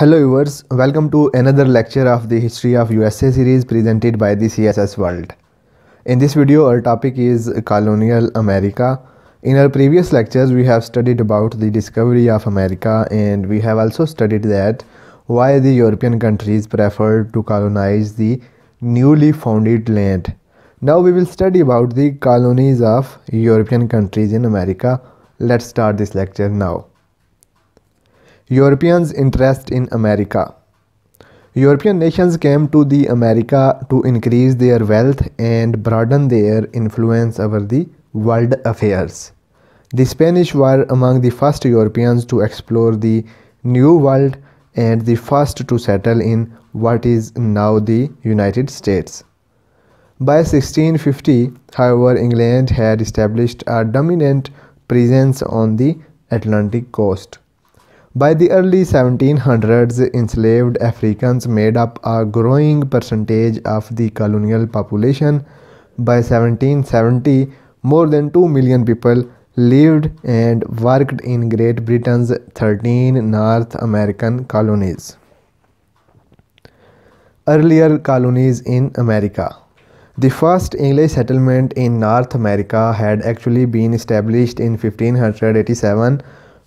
Hello viewers, welcome to another lecture of the History of USA series presented by the CSS World. In this video our topic is Colonial America. In our previous lectures we have studied about the discovery of America and we have also studied that why the European countries preferred to colonize the newly founded land. Now we will study about the colonies of European countries in America. Let's start this lecture now. Europeans' interest in America. European nations came to the America to increase their wealth and broaden their influence over the world affairs. The Spanish were among the first Europeans to explore the New World and the first to settle in what is now the United States. By 1650, however, England had established a dominant presence on the Atlantic coast. By the early 1700s, enslaved Africans made up a growing percentage of the colonial population. By 1770, more than 2 million people lived and worked in Great Britain's 13 North American colonies. Earlier colonies in America. The first English settlement in North America had actually been established in 1587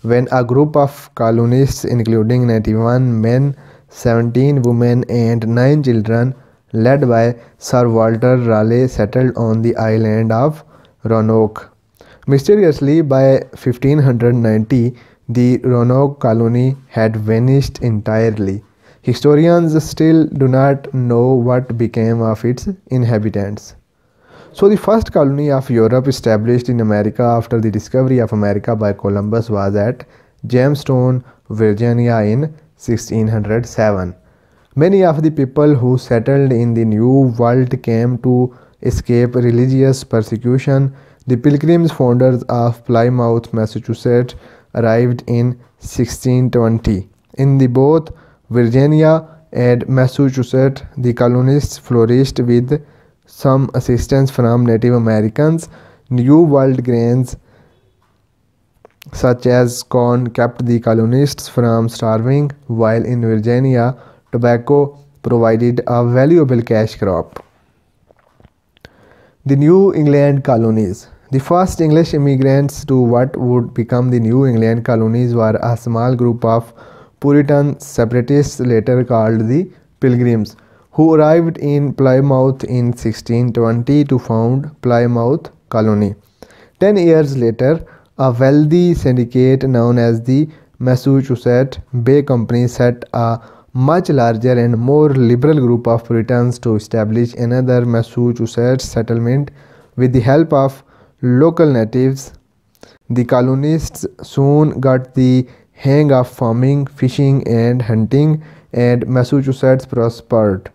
when a group of colonists including 91 men, 17 women and 9 children led by Sir Walter Raleigh settled on the island of Roanoke. Mysteriously by 1590 the Roanoke colony had vanished entirely. Historians still do not know what became of its inhabitants. So, the first colony of Europe established in America after the discovery of America by Columbus was at Jamestown, Virginia in 1607. Many of the people who settled in the New World came to escape religious persecution. The Pilgrims, founders of Plymouth, Massachusetts, arrived in 1620. In the both Virginia and Massachusetts, the colonists flourished with some assistance from Native Americans, New World grains such as corn kept the colonists from starving, while in Virginia, tobacco provided a valuable cash crop. The New England colonies. The first English immigrants to what would become the New England colonies were a small group of Puritan separatists later called the Pilgrims who arrived in Plymouth in 1620 to found Plymouth Colony. Ten years later, a wealthy syndicate known as the Massachusetts Bay Company set a much larger and more liberal group of Britons to establish another Massachusetts settlement with the help of local natives. The colonists soon got the hang of farming, fishing, and hunting, and Massachusetts prospered.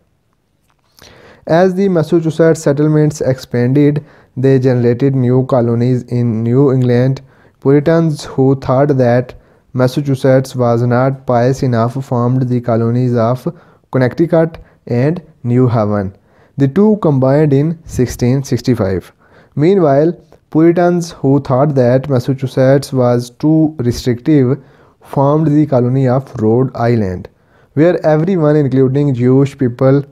As the Massachusetts settlements expanded, they generated new colonies in New England. Puritans who thought that Massachusetts was not pious enough formed the colonies of Connecticut and New Haven. The two combined in 1665. Meanwhile, Puritans who thought that Massachusetts was too restrictive formed the colony of Rhode Island, where everyone, including Jewish people,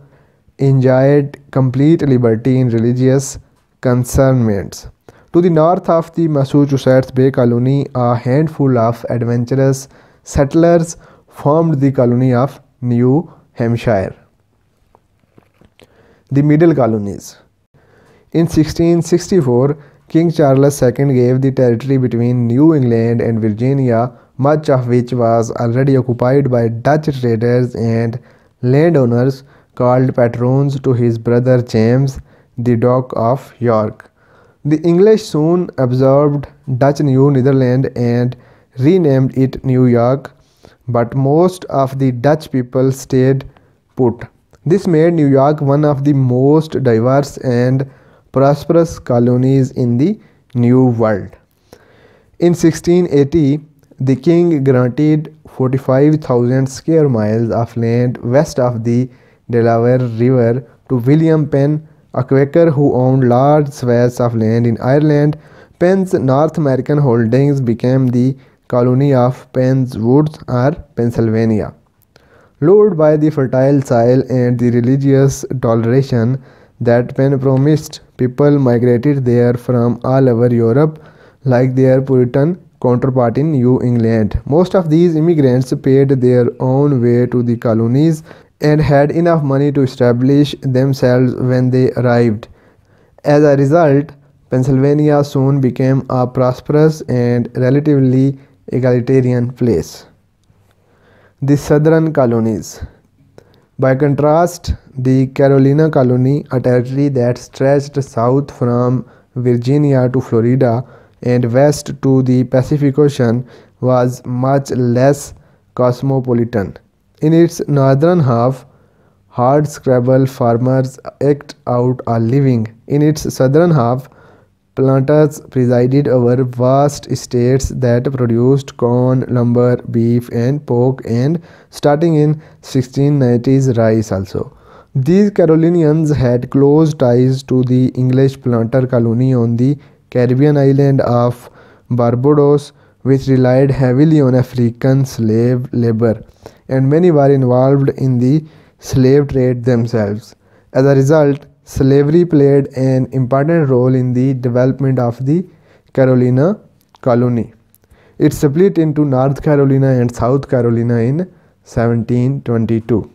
enjoyed complete liberty in religious concernments. To the north of the Massachusetts Bay Colony, a handful of adventurous settlers formed the colony of New Hampshire. The Middle Colonies In 1664, King Charles II gave the territory between New England and Virginia, much of which was already occupied by Dutch traders and landowners called patrons to his brother James, the Duke of York. The English soon absorbed Dutch New Netherland and renamed it New York, but most of the Dutch people stayed put. This made New York one of the most diverse and prosperous colonies in the New World. In 1680, the king granted 45,000 square miles of land west of the Delaware River to William Penn, a Quaker who owned large swaths of land in Ireland. Penn's North American holdings became the colony of Penn's Woods or Pennsylvania. Lured by the fertile soil and the religious toleration that Penn promised, people migrated there from all over Europe like their Puritan counterpart in New England. Most of these immigrants paid their own way to the colonies and had enough money to establish themselves when they arrived. As a result, Pennsylvania soon became a prosperous and relatively egalitarian place. The Southern Colonies By contrast, the Carolina colony, a territory that stretched south from Virginia to Florida and west to the Pacific Ocean, was much less cosmopolitan in its northern half, hard scrabble farmers eked out a living. In its southern half, planters presided over vast estates that produced corn, lumber, beef and pork and starting in 1690s rice also. These Carolinians had close ties to the English planter colony on the Caribbean island of Barbados which relied heavily on African slave labor and many were involved in the slave trade themselves. As a result, slavery played an important role in the development of the Carolina colony. It split into North Carolina and South Carolina in 1722.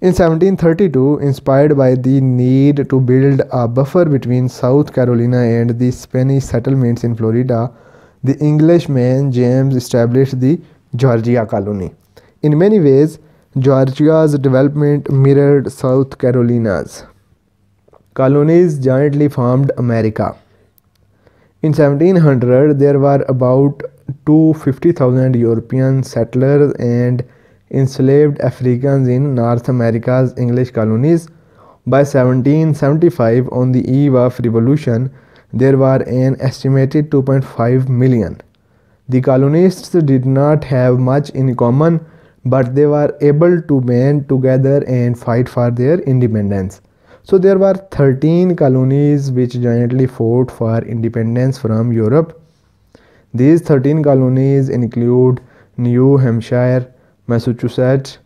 In 1732, inspired by the need to build a buffer between South Carolina and the Spanish settlements in Florida, the Englishman James established the Georgia colony. In many ways, Georgia's development mirrored South Carolina's. Colonies jointly formed America. In 1700, there were about 250,000 European settlers and enslaved Africans in North America's English colonies. By 1775, on the eve of revolution, there were an estimated 2.5 million. The colonists did not have much in common but they were able to band together and fight for their independence. So there were 13 colonies which jointly fought for independence from Europe. These 13 colonies include New Hampshire, Massachusetts,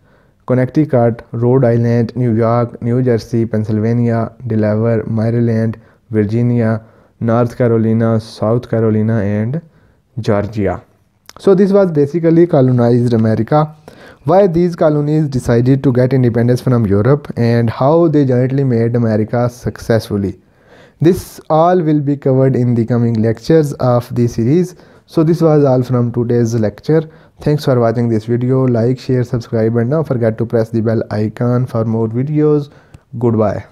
Connecticut, Rhode Island, New York, New Jersey, Pennsylvania, Delaware, Maryland, Virginia, North Carolina, South Carolina and Georgia. So this was basically colonized America why these colonies decided to get independence from Europe and how they jointly made America successfully. This all will be covered in the coming lectures of the series. So this was all from today's lecture. Thanks for watching this video. Like, share, subscribe and don't forget to press the bell icon for more videos. Goodbye.